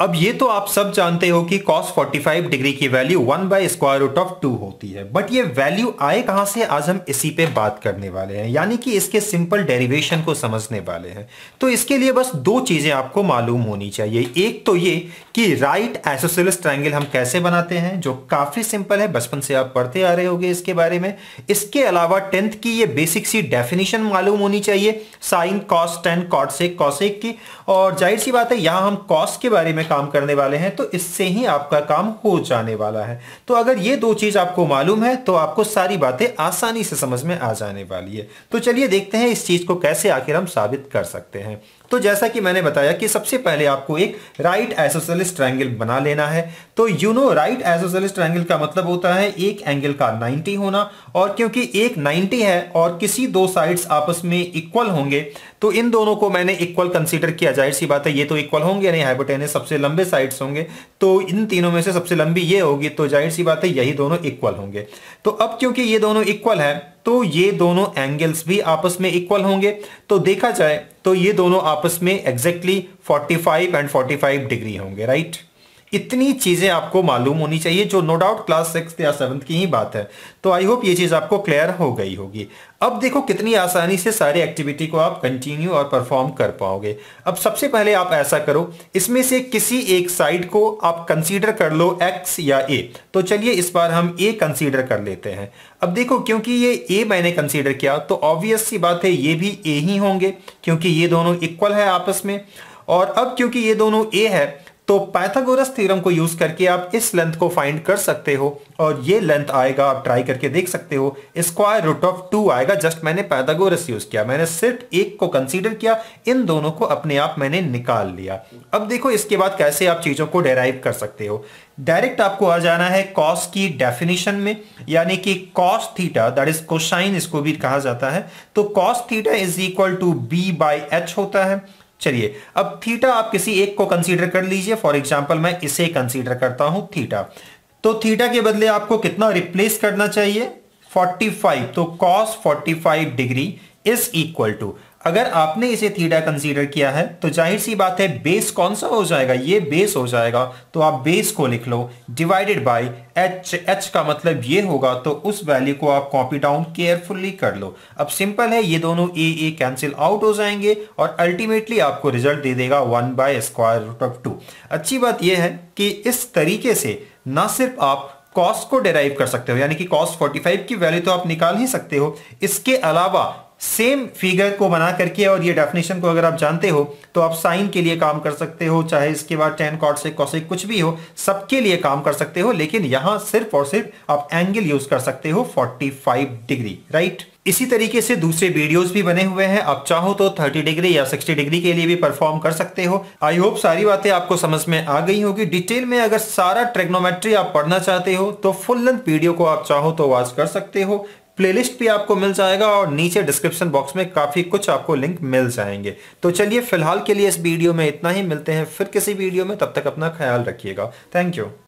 अब ये तो आप सब जानते हो कि cos 45 डिग्री की value one by square root of two होती है बट ये वैल्यू आए कहां से आज हम इसी पे बात करने वाले हैं यानी कि इसके सिंपल डेरिवेशन को समझने वाले हैं तो इसके लिए बस दो चीजें आपको मालूम होनी चाहिए एक तो ये कि राइट एसोसिलस ट्राइंगल हम कैसे बनाते हैं जो काफी सिंपल है बचपन से आप पढ़ते आ रहे हो इसके बारे में इसके अलावा टेंथ की ये बेसिक सी डेफिनेशन मालूम होनी चाहिए साइन कॉस टेन कॉट से कॉसेक की और जाहिर सी बात है यहां हम कॉस के बारे में काम करने वाले हैं तो इससे ही आपका काम हो जाने वाला है तो अगर ये दो चीज आपको मालूम है तो आपको सारी बातें आसानी से समझ में आ जाने वाली है तो चलिए देखते हैं इस चीज को कैसे आखिर हम साबित कर सकते हैं तो जैसा कि मैंने बताया कि सबसे पहले आपको एक राइट एसोसेलिस ट्रायंगल बना लेना है तो you know right isosceles triangle का मतलब होता है एक एंगल का 90 होना और क्योंकि एक 90 है और किसी दो साइड्स आपस में इक्वल होंगे तो इन दोनों को मैंने इक्वल कंसीडर किया जाहिर सी बात है ये तो इक्वल होंगे नहीं हाइपोटेनस सबसे लंबे साइड्स होंगे तो इन तीनों में से सबसे लंबी ये होगी तो जाहिर सी बात है यही दोनों इक्वल होंगे तो अब क्योंकि ये दोनों इक्वल है तो ये दोनों एंगल्स भी आपस में इक्वल होंगे तो देखा जाए तो ये दोनों आपस में एग्जैक्टली 45 एंड 45 डिग्री होंगे राइट इतनी चीज़ें आपको मालूम होनी चाहिए जो नो डाउट क्लास सिक्स या सेवन की ही बात है तो आई होप ये चीज़ आपको क्लियर हो गई होगी अब देखो कितनी आसानी से सारी एक्टिविटी को आप कंटिन्यू और परफॉर्म कर पाओगे अब सबसे पहले आप ऐसा करो इसमें से किसी एक साइड को आप कंसीडर कर लो एक्स या ए तो चलिए इस बार हम ए कंसीडर कर लेते हैं अब देखो क्योंकि ये ए मैंने कंसीडर किया तो ऑब्वियस सी बात है ये भी ए ही होंगे क्योंकि ये दोनों इक्वल है आपस में और अब क्योंकि ये दोनों ए है तो पैथागोरस थ्योरम को यूज करके आप इस लेंथ को फाइंड कर सकते हो और ये लेंथ आएगा आप ट्राई करके देख सकते हो स्क्वायर रूट ऑफ टू आएगा जस्ट मैंने पैथागोरस यूज किया मैंने सिर्फ एक को कंसीडर किया इन दोनों को अपने आप मैंने निकाल लिया अब देखो इसके बाद कैसे आप चीजों को डेराइव कर सकते हो डायरेक्ट आपको आ जाना है कॉस की डेफिनेशन में यानी कि cos theta that is cosine इसको भी कहा जाता है तो cos theta is equal to B by H होता है चलिए अब थीटा आप किसी एक को कंसीडर कर लीजिए फॉर एग्जाम्पल मैं इसे कंसीडर करता हूं थीटा तो थीटा के बदले आपको कितना रिप्लेस करना चाहिए 45 तो cos 45 degree is equal to अगर आपने इसे थीटा कंसीडर किया है तो जाहिर सी बात है बेस कौन सा हो जाएगा ये बेस हो जाएगा तो आप बेस को लिख लो डिवाइडेड बाय एच एच का मतलब ये होगा तो उस वैल्यू को आप कॉपी डाउन केयरफुल्ली कर लो अब सिंपल है ये दोनों ए ए कैंसिल आउट हो जाएंगे और अल्टीमेटली आपको रिजल्ट दे देगा one by square root of two अच्छी बात यह है कि इस तरीके से ना सिर्फ आप कॉस्ट को डेराइव कर सकते हो यानी कि कॉस्ट 45 की वैल्यू तो आप निकाल ही सकते हो इसके अलावा सेम फिगर को बना करके और ये डेफिनेशन को अगर आप जानते हो तो आप साइन के लिए काम कर सकते हो चाहे इसके बाद टेन कॉट से कॉसिक कुछ भी हो सबके लिए काम कर सकते हो लेकिन यहां सिर्फ और सिर्फ आप एंगल यूज कर सकते हो 45 डिग्री राइट इसी तरीके से दूसरे वीडियोस भी बने हुए हैं आप चाहो तो 30 डिग्री या 60 डिग्री के लिए भी परफॉर्म कर सकते हो आई होप सारी बातें आपको समझ में आ गई होगी डिटेल में अगर सारा ट्रेग्नोमेट्री आप पढ़ना चाहते हो तो फुल लेंथ वीडियो को आप चाहो तो वॉच कर सकते हो प्लेलिस्ट भी आपको मिल जाएगा और नीचे डिस्क्रिप्शन बॉक्स में काफ़ी कुछ आपको लिंक मिल जाएंगे तो चलिए फिलहाल के लिए इस वीडियो में इतना ही मिलते हैं फिर किसी वीडियो में तब तक अपना ख्याल रखिएगा थैंक यू